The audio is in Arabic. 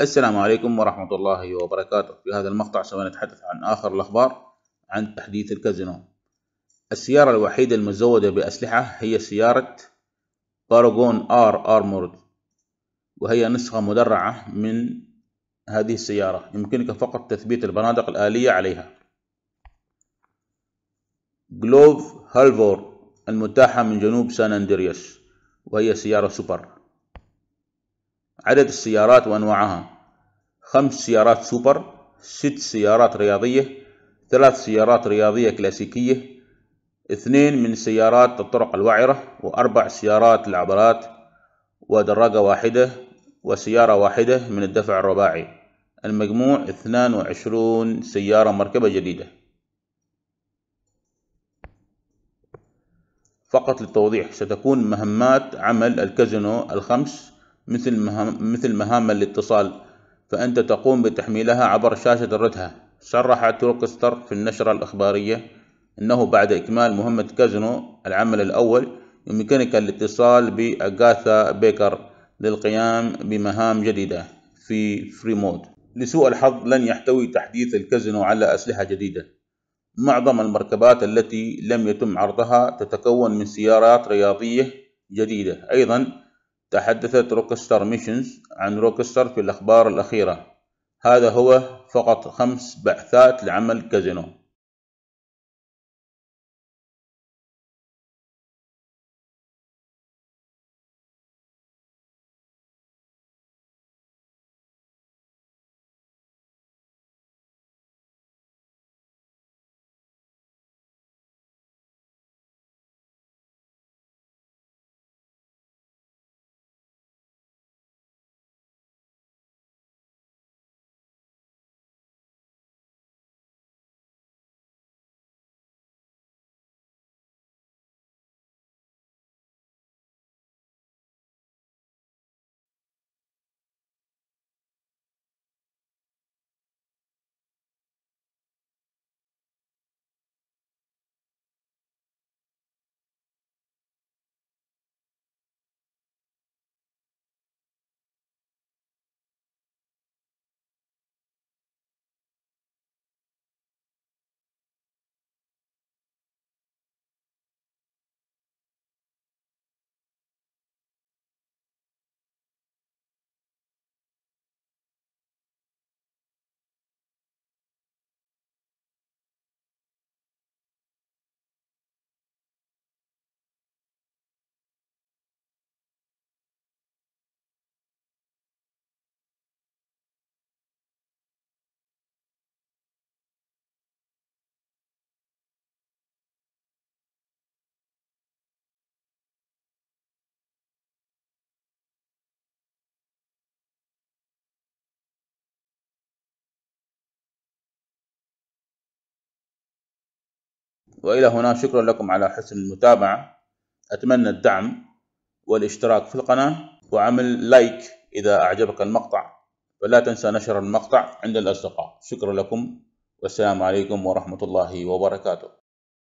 السلام عليكم ورحمة الله وبركاته في هذا المقطع سوف نتحدث عن آخر الأخبار عن تحديث الكازينو السيارة الوحيدة المزودة بأسلحة هي سيارة باراغون آر أرمورد وهي نسخة مدرعة من هذه السيارة يمكنك فقط تثبيت البنادق الآلية عليها جلوف هالفور المتاحة من جنوب سان أندرياس وهي سيارة سوبر عدد السيارات وأنواعها خمس سيارات سوبر ست سيارات رياضية ثلاث سيارات رياضية كلاسيكية اثنين من سيارات الطرق الوعرة وأربع سيارات العبرات ودراجة واحدة وسيارة واحدة من الدفع الرباعي المجموع 22 سيارة مركبة جديدة فقط للتوضيح ستكون مهمات عمل الكازينو الخمس مثل مهام مثل مهام الاتصال فأنت تقوم بتحميلها عبر شاشة الردهة صرح توركستر في النشرة الإخبارية أنه بعد إكمال مهمة كازينو العمل الأول يمكنك الاتصال بأغاثا بيكر للقيام بمهام جديدة في فري مود لسوء الحظ لن يحتوي تحديث الكازينو على أسلحة جديدة معظم المركبات التي لم يتم عرضها تتكون من سيارات رياضية جديدة أيضا تحدثت روكستار ميشنز عن روكستار في الأخبار الأخيرة هذا هو فقط خمس بعثات لعمل كازينو وإلى هنا شكرا لكم على حسن المتابعة أتمنى الدعم والاشتراك في القناة وعمل لايك إذا أعجبك المقطع ولا تنسى نشر المقطع عند الأصدقاء شكرا لكم والسلام عليكم ورحمة الله وبركاته